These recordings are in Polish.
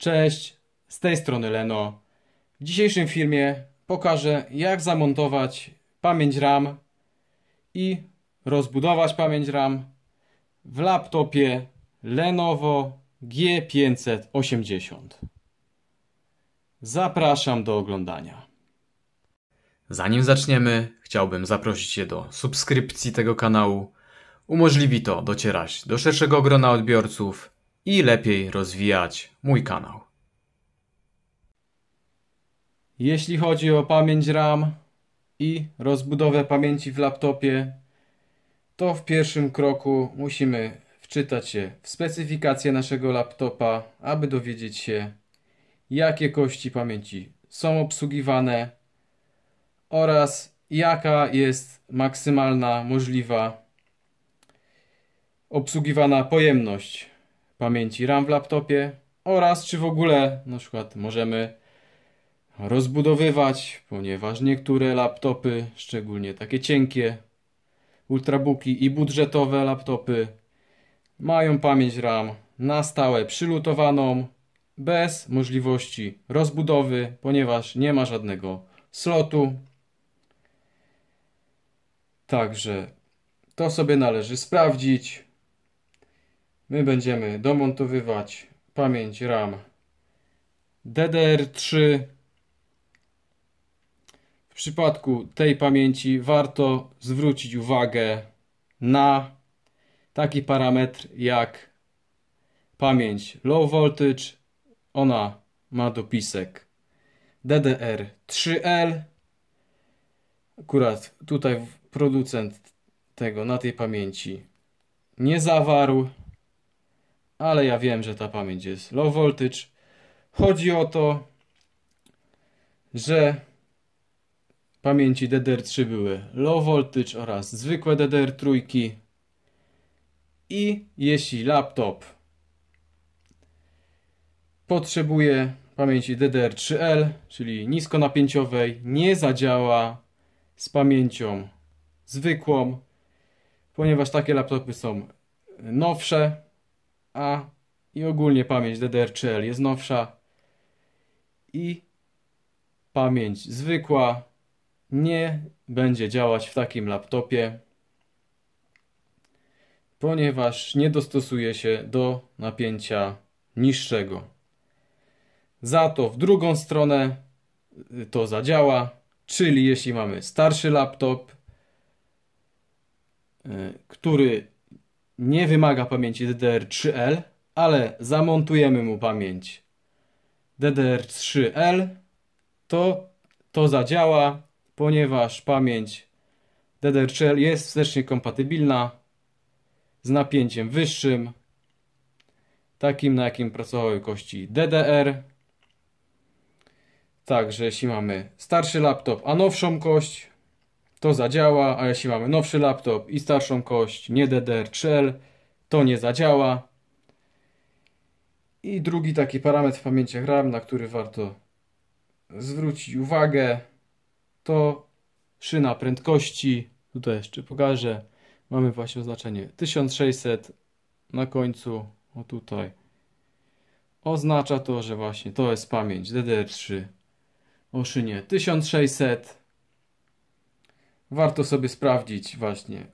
Cześć, z tej strony Leno. W dzisiejszym filmie pokażę jak zamontować pamięć RAM i rozbudować pamięć RAM w laptopie Lenovo G580. Zapraszam do oglądania. Zanim zaczniemy, chciałbym zaprosić Cię do subskrypcji tego kanału. Umożliwi to docierać do szerszego grona odbiorców i lepiej rozwijać mój kanał. Jeśli chodzi o pamięć RAM i rozbudowę pamięci w laptopie, to w pierwszym kroku musimy wczytać się w specyfikację naszego laptopa, aby dowiedzieć się, jakie kości pamięci są obsługiwane oraz jaka jest maksymalna możliwa obsługiwana pojemność pamięci RAM w laptopie oraz czy w ogóle na przykład możemy rozbudowywać, ponieważ niektóre laptopy, szczególnie takie cienkie, ultrabooki i budżetowe laptopy mają pamięć RAM na stałe przylutowaną bez możliwości rozbudowy, ponieważ nie ma żadnego slotu. Także to sobie należy sprawdzić. My będziemy domontowywać pamięć RAM DDR3. W przypadku tej pamięci warto zwrócić uwagę na taki parametr jak pamięć low voltage. Ona ma dopisek DDR3L. Akurat tutaj producent tego na tej pamięci nie zawarł ale ja wiem, że ta pamięć jest low voltage. Chodzi o to, że pamięci DDR3 były low voltage oraz zwykłe DDR3. I jeśli laptop potrzebuje pamięci DDR3L, czyli niskonapięciowej, nie zadziała z pamięcią zwykłą, ponieważ takie laptopy są nowsze, a i ogólnie pamięć DDR3L jest nowsza i pamięć zwykła nie będzie działać w takim laptopie, ponieważ nie dostosuje się do napięcia niższego. Za to w drugą stronę y, to zadziała, czyli jeśli mamy starszy laptop, y, który nie wymaga pamięci DDR3L, ale zamontujemy mu pamięć DDR3L, to to zadziała, ponieważ pamięć DDR3L jest wstecznie kompatybilna z napięciem wyższym, takim na jakim pracowały kości DDR. Także jeśli mamy starszy laptop, a nowszą kość, to zadziała, a jeśli mamy nowszy laptop i starszą kość, nie DDR3L, to nie zadziała. I drugi taki parametr w pamięci RAM, na który warto zwrócić uwagę, to szyna prędkości. Tutaj jeszcze pokażę. Mamy właśnie oznaczenie 1600 na końcu, o tutaj. Oznacza to, że właśnie to jest pamięć DDR3 o szynie 1600 warto sobie sprawdzić właśnie,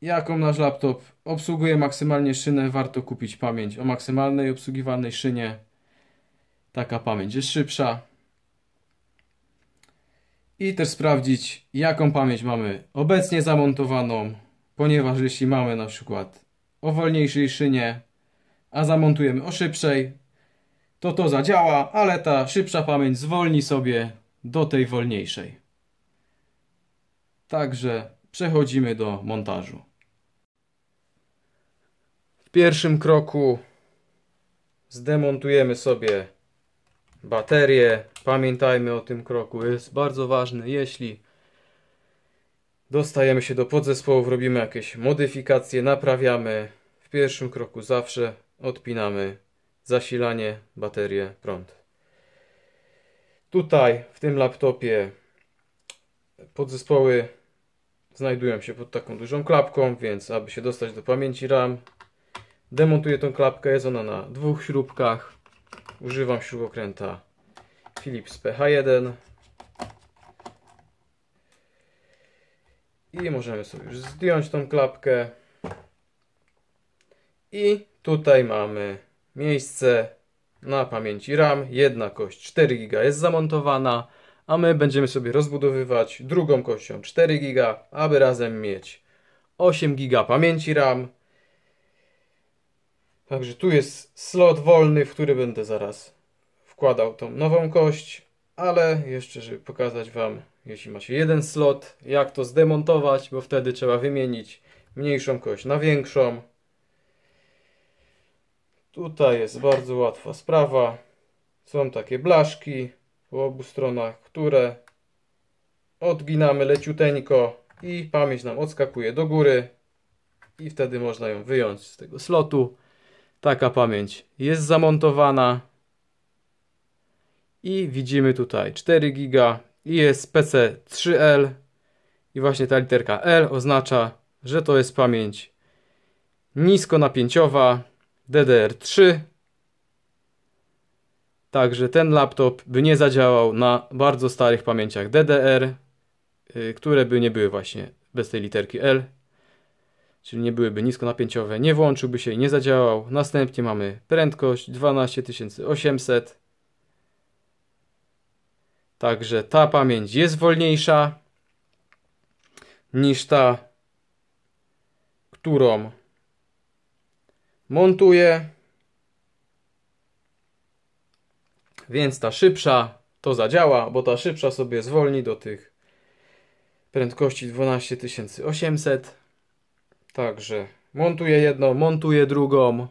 jaką nasz laptop obsługuje maksymalnie szynę. Warto kupić pamięć o maksymalnej obsługiwanej szynie. Taka pamięć jest szybsza. I też sprawdzić, jaką pamięć mamy obecnie zamontowaną, ponieważ jeśli mamy na przykład o wolniejszej szynie, a zamontujemy o szybszej, to to zadziała, ale ta szybsza pamięć zwolni sobie do tej wolniejszej. Także przechodzimy do montażu. W pierwszym kroku zdemontujemy sobie baterię. Pamiętajmy o tym kroku, jest bardzo ważny. Jeśli dostajemy się do podzespołów, robimy jakieś modyfikacje, naprawiamy. W pierwszym kroku zawsze odpinamy zasilanie, baterię, prąd. Tutaj w tym laptopie podzespoły znajdują się pod taką dużą klapką, więc aby się dostać do pamięci RAM, demontuję tą klapkę, jest ona na dwóch śrubkach. Używam śrubokręta Philips PH1. I możemy sobie już zdjąć tą klapkę. I tutaj mamy miejsce na pamięci RAM. Jedna kość 4 GB jest zamontowana a my będziemy sobie rozbudowywać drugą kością 4 GB, aby razem mieć 8 GB pamięci RAM. Także tu jest slot wolny, w który będę zaraz wkładał tą nową kość, ale jeszcze żeby pokazać Wam, jeśli macie jeden slot, jak to zdemontować, bo wtedy trzeba wymienić mniejszą kość na większą. Tutaj jest bardzo łatwa sprawa. Są takie blaszki, w obu stronach, które odginamy leciuteńko i pamięć nam odskakuje do góry i wtedy można ją wyjąć z tego slotu. Taka pamięć jest zamontowana i widzimy tutaj 4 giga i jest PC3L i właśnie ta literka L oznacza, że to jest pamięć niskonapięciowa DDR3 Także ten laptop by nie zadziałał na bardzo starych pamięciach DDR, y, które by nie były właśnie bez tej literki L, czyli nie byłyby niskonapięciowe, nie włączyłby się i nie zadziałał. Następnie mamy prędkość 12800. Także ta pamięć jest wolniejsza niż ta, którą montuję. Więc ta szybsza to zadziała, bo ta szybsza sobie zwolni do tych prędkości 12800. Także montuję jedną, montuję drugą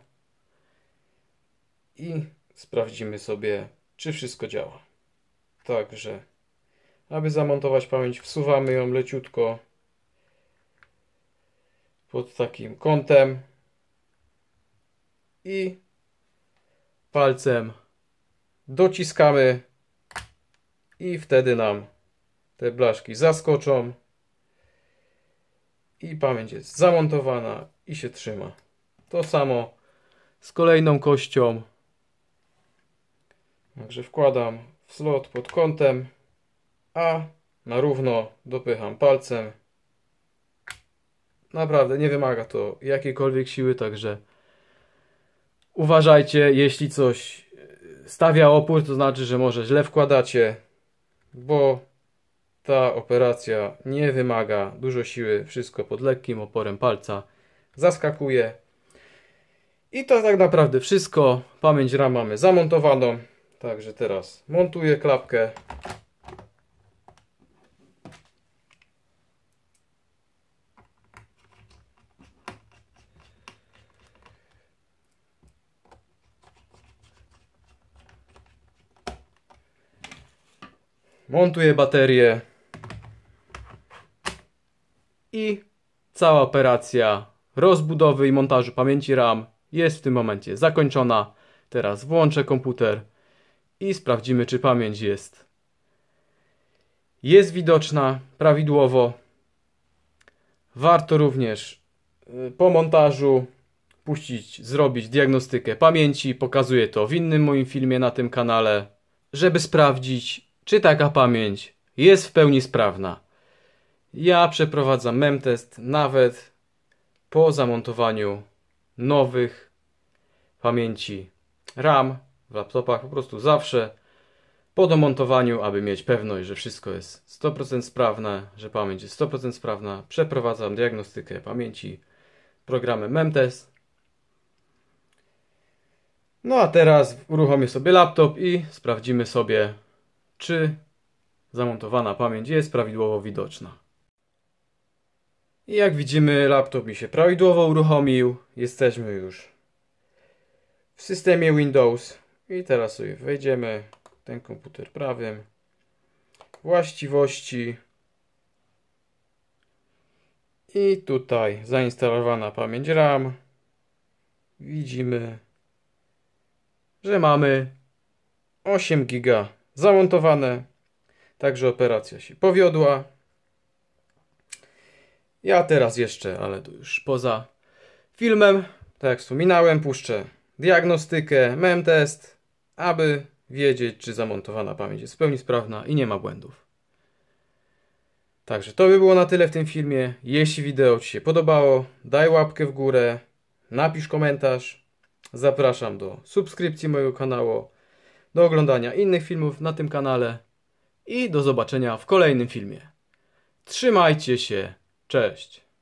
i sprawdzimy sobie, czy wszystko działa. Także, aby zamontować pamięć, wsuwamy ją leciutko pod takim kątem i palcem dociskamy i wtedy nam te blaszki zaskoczą i pamięć jest zamontowana i się trzyma. To samo z kolejną kością. Także wkładam w slot pod kątem, a na równo dopycham palcem. Naprawdę nie wymaga to jakiejkolwiek siły, także uważajcie, jeśli coś stawia opór, to znaczy, że może źle wkładacie, bo ta operacja nie wymaga dużo siły, wszystko pod lekkim oporem palca zaskakuje. I to tak naprawdę wszystko. Pamięć RAM mamy zamontowaną, także teraz montuję klapkę. montuję baterię i cała operacja rozbudowy i montażu pamięci RAM jest w tym momencie zakończona. Teraz włączę komputer i sprawdzimy czy pamięć jest jest widoczna prawidłowo. Warto również y, po montażu puścić, zrobić diagnostykę pamięci. Pokazuję to w innym moim filmie na tym kanale, żeby sprawdzić czy taka pamięć jest w pełni sprawna. Ja przeprowadzam memtest nawet po zamontowaniu nowych pamięci RAM w laptopach, po prostu zawsze po domontowaniu, aby mieć pewność, że wszystko jest 100% sprawne, że pamięć jest 100% sprawna, przeprowadzam diagnostykę pamięci programem memtest. No a teraz uruchomię sobie laptop i sprawdzimy sobie czy zamontowana pamięć jest prawidłowo widoczna. I jak widzimy laptop mi się prawidłowo uruchomił. Jesteśmy już w systemie Windows. I teraz sobie wejdziemy ten komputer prawym. Właściwości. I tutaj zainstalowana pamięć RAM. Widzimy, że mamy 8 GB zamontowane. Także operacja się powiodła. Ja teraz jeszcze, ale to już poza filmem, tak jak wspominałem, puszczę diagnostykę, mem test, aby wiedzieć, czy zamontowana pamięć jest w pełni sprawna i nie ma błędów. Także to by było na tyle w tym filmie. Jeśli wideo Ci się podobało, daj łapkę w górę, napisz komentarz. Zapraszam do subskrypcji mojego kanału do oglądania innych filmów na tym kanale i do zobaczenia w kolejnym filmie. Trzymajcie się, cześć!